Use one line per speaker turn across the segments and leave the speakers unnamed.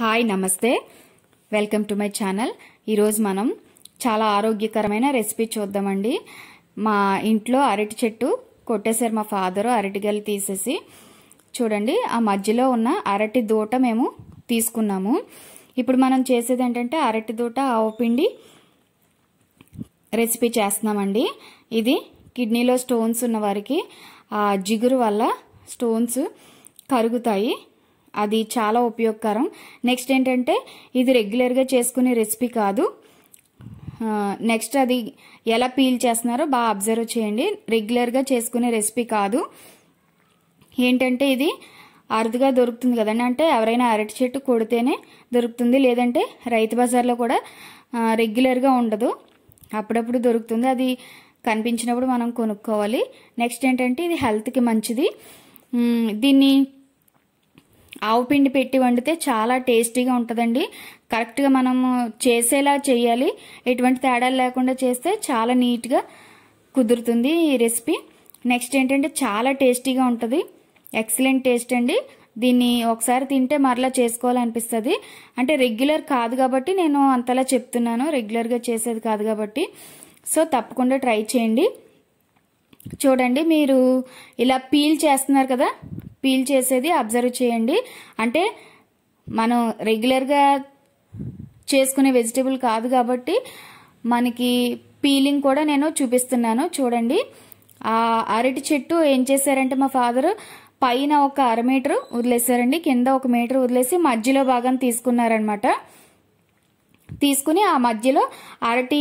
hi నమస్తే welcome to my channel ఈరోజు మనం చాలా ఆరోగ్యకరమైన రెసిపీ చూద్దామండి మా ఇంట్లో అరటి చెట్టు కొట్టేశారు మా ఫాదరు అరటిగలు తీసేసి చూడండి ఆ మధ్యలో ఉన్న అరటి దూట మేము తీసుకున్నాము ఇప్పుడు మనం చేసేది ఏంటంటే అరటి దూట ఆవుపిండి రెసిపీ చేస్తున్నామండి ఇది కిడ్నీలో స్టోన్స్ ఉన్న వారికి ఆ జిగురు వల్ల స్టోన్స్ కరుగుతాయి అది చాలా ఉపయోగకరం నెక్స్ట్ ఏంటంటే ఇది రెగ్యులర్గా చేసుకునే రెసిపీ కాదు నెక్స్ట్ అది ఎలా పీల్ చేస్తున్నారో బాగా అబ్జర్వ్ చేయండి రెగ్యులర్గా చేసుకునే రెసిపీ కాదు ఏంటంటే ఇది అరుదుగా దొరుకుతుంది కదండి అంటే ఎవరైనా అరటి చెట్టు కొడితేనే దొరుకుతుంది లేదంటే రైతు బజార్లో కూడా రెగ్యులర్గా ఉండదు అప్పుడప్పుడు దొరుకుతుంది అది కనిపించినప్పుడు మనం కొనుక్కోవాలి నెక్స్ట్ ఏంటంటే ఇది హెల్త్కి మంచిది దీన్ని ఆవు పిండి పెట్టి వండితే చాలా టేస్టీగా ఉంటుందండి కరెక్ట్గా మనము చేసేలా చేయాలి ఎటువంటి తేడాలు లేకుండా చేస్తే చాలా నీట్గా కుదురుతుంది ఈ రెసిపీ నెక్స్ట్ ఏంటంటే చాలా టేస్టీగా ఉంటుంది ఎక్సలెంట్ టేస్ట్ అండి దీన్ని ఒకసారి తింటే మరలా చేసుకోవాలనిపిస్తుంది అంటే రెగ్యులర్ కాదు కాబట్టి నేను అంతలా చెప్తున్నాను రెగ్యులర్గా చేసేది కాదు కాబట్టి సో తప్పకుండా ట్రై చేయండి చూడండి మీరు ఇలా పీల్ చేస్తున్నారు కదా పీల్ చేసేది అబ్జర్వ్ చేయండి అంటే మనం రెగ్యులర్గా చేసుకునే వెజిటేబుల్ కాదు కాబట్టి మనకి పీలింగ్ కూడా నేను చూపిస్తున్నాను చూడండి ఆ అరటి చెట్టు ఏం చేశారంటే మా ఫాదరు పైన ఒక అర మీటర్ వదిలేశారండి కింద ఒక మీటర్ వదిలేసి మధ్యలో భాగం తీసుకున్నారనమాట తీసుకుని ఆ మధ్యలో అరటి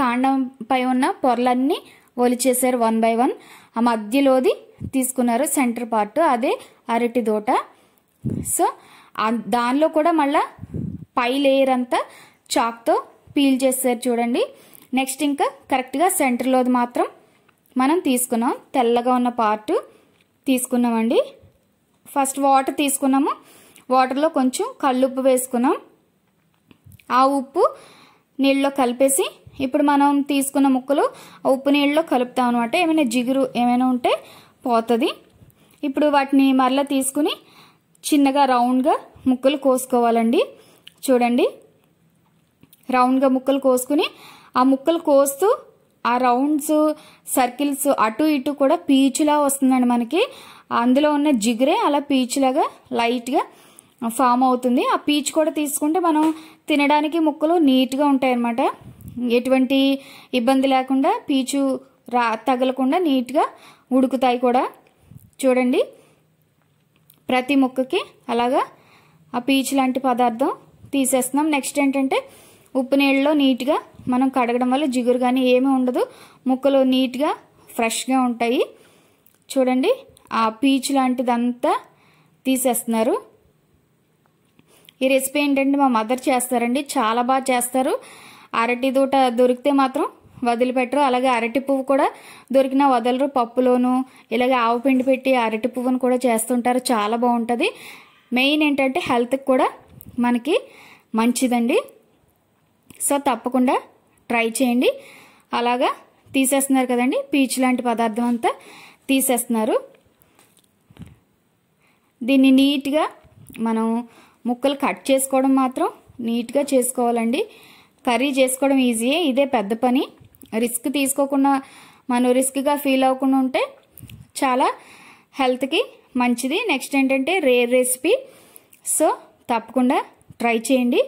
కాండం పై ఉన్న పొరలన్నీ ఒలిచేశారు వన్ బై వన్ ఆ మధ్యలోది తీసుకున్నారు సెంటర్ పార్ట్ అదే అరటి దోట సో దానిలో కూడా మళ్ళా పై లేయర్ అంతా చాక్తో పీల్ చేశారు చూడండి నెక్స్ట్ ఇంకా కరెక్ట్గా సెంటర్లోది మాత్రం మనం తీసుకున్నాం తెల్లగా ఉన్న పార్ట్ తీసుకున్నామండి ఫస్ట్ వాటర్ తీసుకున్నాము వాటర్లో కొంచెం కళ్ళుప్పు వేసుకున్నాం ఆ ఉప్పు నీళ్ళలో కలిపేసి ఇప్పుడు మనం తీసుకున్న ముక్కలు ఉప్పు నీళ్ళలో కలుపుతాం అనమాట ఏమైనా జిగురు ఏమైనా ఉంటే పోతుంది ఇప్పుడు వాటిని మరలా తీసుకుని చిన్నగా రౌండ్గా ముక్కలు కోసుకోవాలండి చూడండి రౌండ్గా ముక్కలు కోసుకుని ఆ ముక్కలు కోస్తూ ఆ రౌండ్స్ సర్కిల్స్ అటు ఇటు కూడా పీచులా వస్తుందండి మనకి అందులో ఉన్న జిగురే అలా పీచులాగా లైట్గా ఫామ్ అవుతుంది ఆ పీచు కూడా తీసుకుంటే మనం తినడానికి ముక్కలు నీట్గా ఉంటాయి అనమాట ఎటువంటి ఇబ్బంది లేకుండా పీచు రా తగలకుండా నీట్గా ఉడుకుతాయి కూడా చూడండి ప్రతి ముక్కకి అలాగా ఆ పీచు లాంటి పదార్థం తీసేస్తున్నాం నెక్స్ట్ ఏంటంటే ఉప్పు నీళ్ళలో నీట్గా మనం కడగడం వల్ల జిగురు కానీ ఏమీ ఉండదు ముక్కలు నీట్గా ఫ్రెష్గా ఉంటాయి చూడండి ఆ పీచు లాంటిదంతా తీసేస్తున్నారు ఈ రెసిపీ ఏంటంటే మా మదర్ చేస్తారండి చాలా బాగా చేస్తారు అరటి దూట దొరికితే మాత్రం వదిలిపెట్టరు అలాగే అరటి పువ్వు కూడా దొరికినా వదలరు పప్పులోను ఇలాగే ఆవు పిండి పెట్టి అరటి పువ్వును కూడా చేస్తుంటారు చాలా బాగుంటుంది మెయిన్ ఏంటంటే హెల్త్కి కూడా మనకి మంచిదండి సో తప్పకుండా ట్రై చేయండి అలాగా తీసేస్తున్నారు కదండి పీచు లాంటి పదార్థం అంతా తీసేస్తున్నారు దీన్ని నీట్గా మనం ముక్కలు కట్ చేసుకోవడం మాత్రం నీట్గా చేసుకోవాలండి కర్రీ చేసుకోవడం ఈజీయే ఇదే పెద్ద పని రిస్క్ తీసుకోకుండా మనం రిస్క్గా ఫీల్ అవ్వకుండా ఉంటే చాలా హెల్త్కి మంచిది నెక్స్ట్ ఏంటంటే రేర్ రెసిపీ సో తప్పకుండా ట్రై చేయండి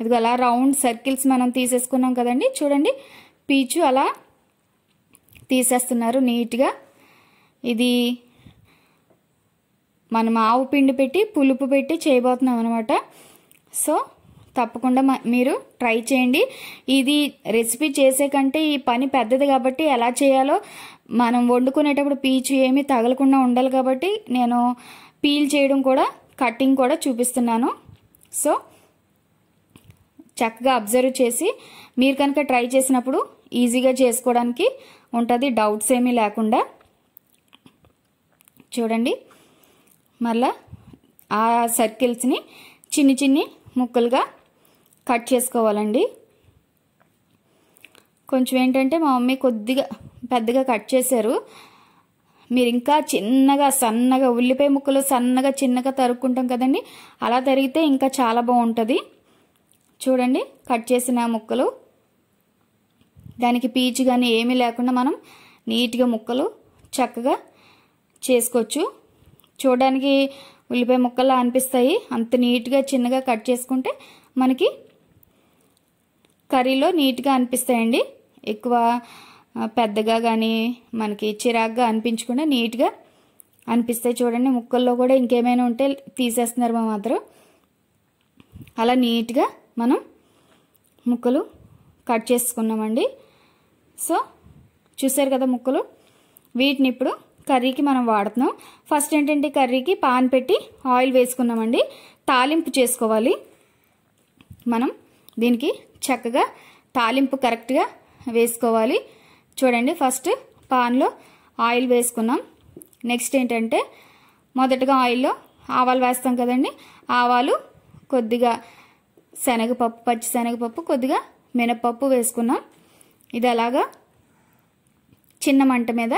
ఇదిగో అలా రౌండ్ సర్కిల్స్ మనం తీసేసుకున్నాం కదండి చూడండి పీచు అలా తీసేస్తున్నారు నీట్గా ఇది మనం ఆవు పిండి పెట్టి పులుపు పెట్టి చేయబోతున్నాం అనమాట సో తప్పకుండా మీరు ట్రై చేయండి ఇది రెసిపీ చేసే కంటే ఈ పని పెద్దది కాబట్టి ఎలా చేయాలో మనం వండుకునేటప్పుడు పీచు ఏమీ తగలకుండా ఉండాలి కాబట్టి నేను పీల్ చేయడం కూడా కటింగ్ కూడా చూపిస్తున్నాను సో చక్కగా అబ్జర్వ్ చేసి మీరు కనుక ట్రై చేసినప్పుడు ఈజీగా చేసుకోవడానికి ఉంటుంది డౌట్స్ ఏమీ లేకుండా చూడండి మళ్ళా ఆ సర్కిల్స్ని చిన్ని చిన్ని ముక్కలుగా కట్ చేసుకోవాలండి కొంచెం ఏంటంటే మా మమ్మీ కొద్దిగా పెద్దగా కట్ చేశారు మీరు ఇంకా చిన్నగా సన్నగా ఉల్లిపాయ ముక్కలు సన్నగా చిన్నగా తరుక్కుంటాం కదండి అలా తరిగితే ఇంకా చాలా బాగుంటుంది చూడండి కట్ చేసిన ముక్కలు దానికి పీచు కానీ ఏమీ లేకుండా మనం నీట్గా ముక్కలు చక్కగా చేసుకోవచ్చు చూడడానికి ఉల్లిపాయ ముక్కలా అనిపిస్తాయి అంత నీట్గా చిన్నగా కట్ చేసుకుంటే మనకి కర్రీలో నీట్గా అనిపిస్తాయండి ఎక్కువ పెద్దగా కానీ మనకి చిరాగ్గా అనిపించకుండా నీట్గా అనిపిస్తాయి చూడండి ముక్కల్లో కూడా ఇంకేమైనా ఉంటే తీసేస్తున్నారు మా మాత్రం అలా నీట్గా మనం ముక్కలు కట్ చేసుకున్నామండి సో చూసారు కదా ముక్కలు వీటిని ఇప్పుడు కర్రీకి మనం వాడుతున్నాం ఫస్ట్ ఏంటంటే కర్రీకి పాన్ పెట్టి ఆయిల్ వేసుకున్నామండి తాలింపు చేసుకోవాలి మనం దీనికి చక్కగా తాలింపు కరెక్ట్గా వేసుకోవాలి చూడండి ఫస్ట్ పాన్లో ఆయిల్ వేసుకున్నాం నెక్స్ట్ ఏంటంటే మొదటగా ఆయిల్లో ఆవాలు వేస్తాం కదండి ఆవాలు కొద్దిగా శనగపప్పు పచ్చి శనగపప్పు కొద్దిగా మినపప్పు వేసుకున్నాం ఇది అలాగా చిన్న మంట మీద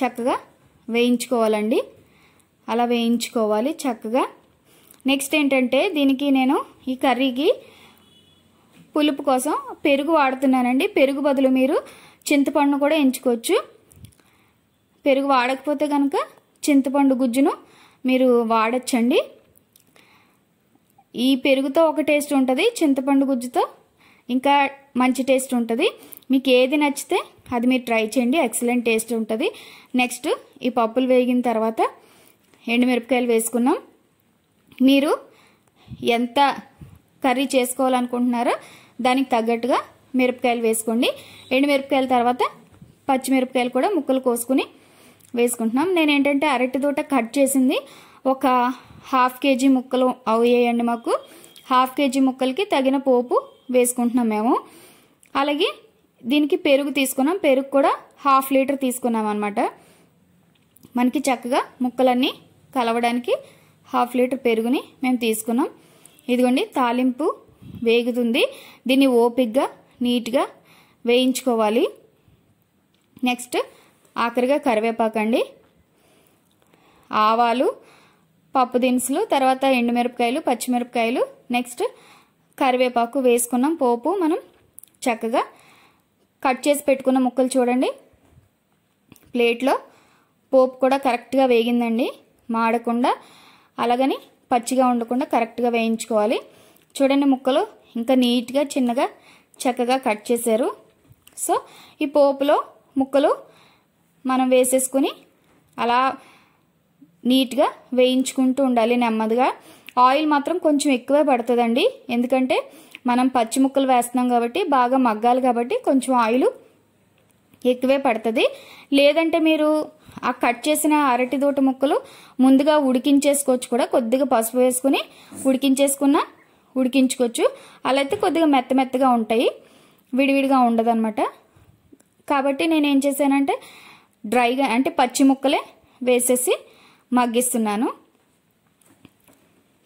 చక్కగా వేయించుకోవాలండి అలా వేయించుకోవాలి చక్కగా నెక్స్ట్ ఏంటంటే దీనికి నేను ఈ కర్రీకి పులుపు కోసం పెరుగు వాడుతున్నానండి పెరుగు బదులు మీరు చింతపండును కూడా ఎంచుకోవచ్చు పెరుగు వాడకపోతే కనుక చింతపండు గుజ్జును మీరు వాడచ్చండి ఈ పెరుగుతో ఒక టేస్ట్ ఉంటుంది చింతపండు గుజ్జుతో ఇంకా మంచి టేస్ట్ ఉంటుంది మీకు ఏది నచ్చితే అది మీరు ట్రై చేయండి ఎక్సలెంట్ టేస్ట్ ఉంటుంది నెక్స్ట్ ఈ పప్పులు వేగిన తర్వాత ఎండుమిరపకాయలు వేసుకున్నాం మీరు ఎంత కర్రీ చేసుకోవాలనుకుంటున్నారో దానికి తగ్గట్టుగా మిరపకాయలు వేసుకోండి ఎండుమిరపకాయల తర్వాత పచ్చిమిరపకాయలు కూడా ముక్కలు కోసుకుని వేసుకుంటున్నాం నేను ఏంటంటే అరటి తోట కట్ చేసింది ఒక హాఫ్ కేజీ ముక్కలు అవేయండి మాకు హాఫ్ కేజీ ముక్కలకి తగిన పోపు వేసుకుంటున్నాం మేము అలాగే దీనికి పెరుగు తీసుకున్నాం పెరుగు కూడా హాఫ్ లీటర్ తీసుకున్నాం అనమాట మనకి చక్కగా ముక్కలన్నీ కలవడానికి హాఫ్ లీటర్ పెరుగుని మేము తీసుకున్నాం ఇదిగోండి తాలింపు వేగుతుంది దీన్ని ఓపిక్గా నీట్గా వేయించుకోవాలి నెక్స్ట్ ఆఖరిగా కరివేపాకు అండి ఆవాలు పప్పు దినుసులు తర్వాత ఎండుమిరపకాయలు పచ్చిమిరపకాయలు నెక్స్ట్ కరివేపాకు వేసుకున్నాం పోపు మనం చక్కగా కట్ చేసి పెట్టుకున్న ముక్కలు చూడండి ప్లేట్లో పోపు కూడా కరెక్ట్గా వేగిందండి మాడకుండా అలాగని పచ్చిగా ఉండకుండా కరెక్ట్గా వేయించుకోవాలి చూడండి ముక్కలు ఇంకా నీట్గా చిన్నగా చక్కగా కట్ చేశారు సో ఈ పోపులో ముక్కలు మనం వేసేసుకుని అలా నీట్గా వేయించుకుంటూ ఉండాలి నెమ్మదిగా ఆయిల్ మాత్రం కొంచెం ఎక్కువే పడుతుందండి ఎందుకంటే మనం పచ్చి ముక్కలు వేస్తున్నాం కాబట్టి బాగా మగ్గాలి కాబట్టి కొంచెం ఆయిల్ ఎక్కువే పడుతుంది లేదంటే మీరు ఆ కట్ చేసిన అరటి దూట ముక్కలు ముందుగా ఉడికించేసుకోవచ్చు కూడా కొద్దిగా పసుపు వేసుకుని ఉడికించేసుకున్న ఉడికించుకోవచ్చు అలా అయితే కొద్దిగా మెత్త మెత్తగా ఉంటాయి విడివిడిగా ఉండదన్నమాట కాబట్టి నేను ఏం చేశానంటే డ్రైగా అంటే పచ్చి ముక్కలే వేసేసి మగ్గిస్తున్నాను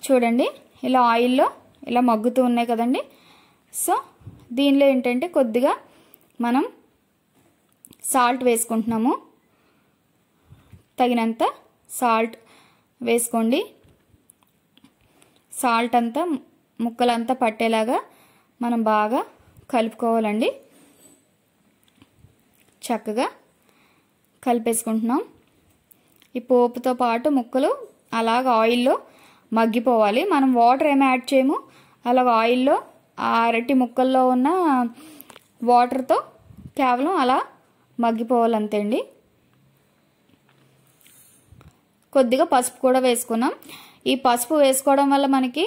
చూడండి ఇలా ఆయిల్లో ఇలా మగ్గుతూ ఉన్నాయి కదండి సో దీనిలో ఏంటంటే కొద్దిగా మనం సాల్ట్ వేసుకుంటున్నాము తగినంత సాల్ట్ వేసుకోండి సాల్ట్ అంతా ముక్కలంతా పట్టేలాగా మనం బాగా కలుపుకోవాలండి చక్కగా కలిపేసుకుంటున్నాం ఈ పోపుతో పాటు ముక్కలు అలాగ ఆయిల్లో మగ్గిపోవాలి మనం వాటర్ ఏమి యాడ్ చేయము అలాగ ఆయిల్లో ఆ అరటి ముక్కల్లో ఉన్న వాటర్తో కేవలం అలా మగ్గిపోవాలి అంతే అండి కొద్దిగా పసుపు కూడా వేసుకున్నాం ఈ పసుపు వేసుకోవడం వల్ల మనకి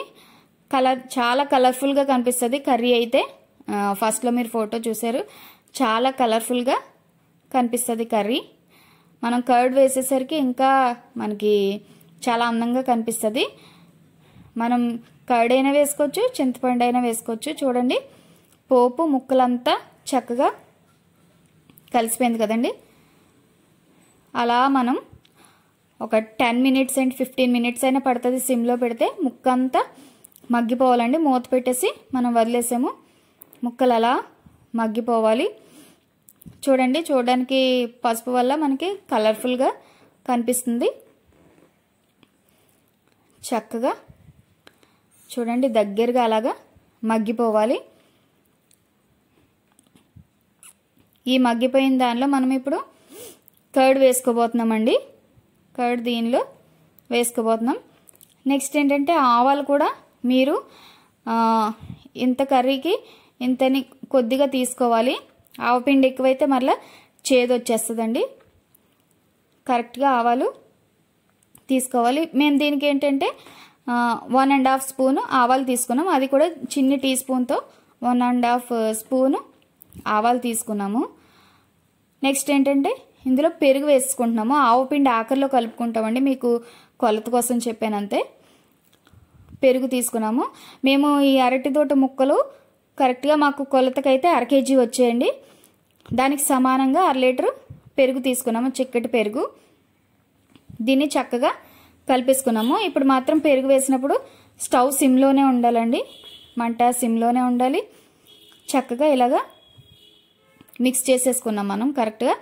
కలర్ చాలా కలర్ఫుల్గా కనిపిస్తుంది కర్రీ అయితే ఫస్ట్లో మీరు ఫోటో చూసారు చాలా కలర్ఫుల్గా కనిపిస్తుంది కర్రీ మనం కర్డ్ వేసేసరికి ఇంకా మనకి చాలా అందంగా కనిపిస్తుంది మనం కర్డ్ అయినా వేసుకోవచ్చు చింతపండు అయినా వేసుకోవచ్చు చూడండి పోపు ముక్కలంతా చక్కగా కలిసిపోయింది కదండి అలా మనం ఒక ten minutes and fifteen minutes అయినా పడుతుంది సిమ్లో పెడితే ముక్క అంతా మగ్గిపోవాలండి మూత పెట్టేసి మనం వదిలేసాము ముక్కలు అలా మగ్గిపోవాలి చూడండి చూడడానికి పసుపు వల్ల మనకి కలర్ఫుల్గా కనిపిస్తుంది చక్కగా చూడండి దగ్గరగా అలాగా మగ్గిపోవాలి ఈ మగ్గిపోయిన దానిలో మనం ఇప్పుడు కర్డ్ వేసుకోబోతున్నామండి కర్డ్ దీనిలో వేసుకోబోతున్నాం నెక్స్ట్ ఏంటంటే ఆవాలు కూడా మీరు ఇంత కర్రీకి ఇంతని కొద్దిగా తీసుకోవాలి ఆవపిండి ఎక్కువైతే మరలా చేదు వచ్చేస్తుందండి కరెక్ట్గా ఆవాలు తీసుకోవాలి మేము దీనికి ఏంటంటే వన్ అండ్ హాఫ్ స్పూను ఆవాలు తీసుకున్నాం అది కూడా చిన్ని టీ స్పూన్తో వన్ అండ్ హాఫ్ స్పూను ఆవాలు తీసుకున్నాము నెక్స్ట్ ఏంటంటే ఇందులో పెరుగు వేసుకుంటున్నాము ఆవు పిండి ఆఖరిలో కలుపుకుంటామండి మీకు కొలత కోసం చెప్పానంతే పెరుగు తీసుకున్నాము మేము ఈ అరటి తోట ముక్కలు కరెక్ట్గా మాకు కొలతకైతే అర కేజీ వచ్చేయండి దానికి సమానంగా అర లీటరు పెరుగు తీసుకున్నాము చిక్కటి పెరుగు దీన్ని చక్కగా కలిపేసుకున్నాము ఇప్పుడు మాత్రం పెరుగు వేసినప్పుడు స్టవ్ సిమ్లోనే ఉండాలండి మంట సిమ్లోనే ఉండాలి చక్కగా ఇలాగా మిక్స్ చేసేసుకున్నాం మనం కరెక్ట్గా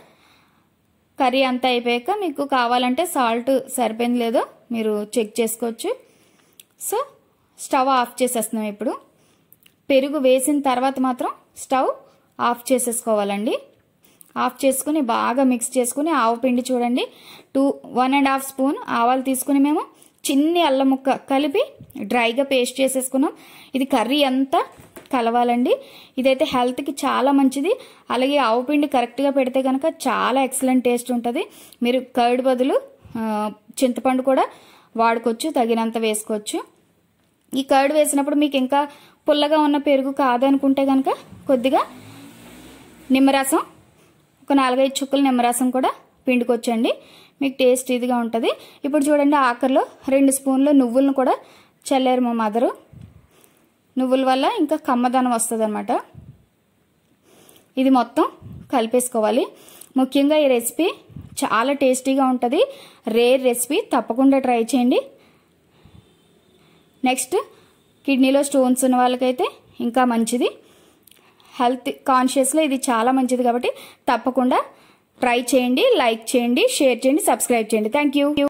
కర్రీ అంతా అయిపోయాక మీకు కావాలంటే సాల్ట్ సరిపోయింది లేదో మీరు చెక్ చేసుకోవచ్చు సో స్టవ్ ఆఫ్ చేసేస్తున్నాం ఇప్పుడు పెరుగు వేసిన తర్వాత మాత్రం స్టవ్ ఆఫ్ చేసేసుకోవాలండి ఆఫ్ చేసుకుని బాగా మిక్స్ చేసుకుని ఆవు పిండి చూడండి two one and half spoon ఆవాలు తీసుకుని మేము చిన్ని అల్లం ముక్క కలిపి డ్రైగా పేస్ట్ చేసేసుకున్నాం ఇది కర్రీ అంతా కలవాలండి ఇదైతే హెల్త్కి చాలా మంచిది అలాగే ఆవు పిండి కరెక్ట్గా పెడితే కనుక చాలా ఎక్సలెంట్ టేస్ట్ ఉంటుంది మీరు కర్డ్ బదులు చింతపండు కూడా వాడుకోవచ్చు తగినంత వేసుకోవచ్చు ఈ కర్డ్ వేసినప్పుడు మీకు ఇంకా పుల్లగా ఉన్న పెరుగు కాదనుకుంటే కనుక కొద్దిగా నిమ్మరసం ఒక నాలుగైదు చుక్కలు నిమ్మరసం కూడా పిండుకొచ్చండి మీకు టేస్ట్ ఇదిగా ఉంటుంది ఇప్పుడు చూడండి ఆఖరిలో రెండు స్పూన్లు నువ్వులను కూడా చల్లారు మా మదరు నువ్వుల వల్ల ఇంకా కమ్మదనం వస్తుంది ఇది మొత్తం కలిపేసుకోవాలి ముఖ్యంగా ఈ రెసిపీ చాలా టేస్టీగా ఉంటుంది రేర్ రెసిపీ తప్పకుండా ట్రై చేయండి నెక్స్ట్ కిడ్నీలో స్టోన్స్ ఉన్న వాళ్ళకైతే ఇంకా మంచిది హెల్త్ కాన్షియస్లో ఇది చాలా మంచిది కాబట్టి తప్పకుండా ట్రై చేయండి లైక్ చేయండి షేర్ చేయండి సబ్స్క్రైబ్ చేయండి థ్యాంక్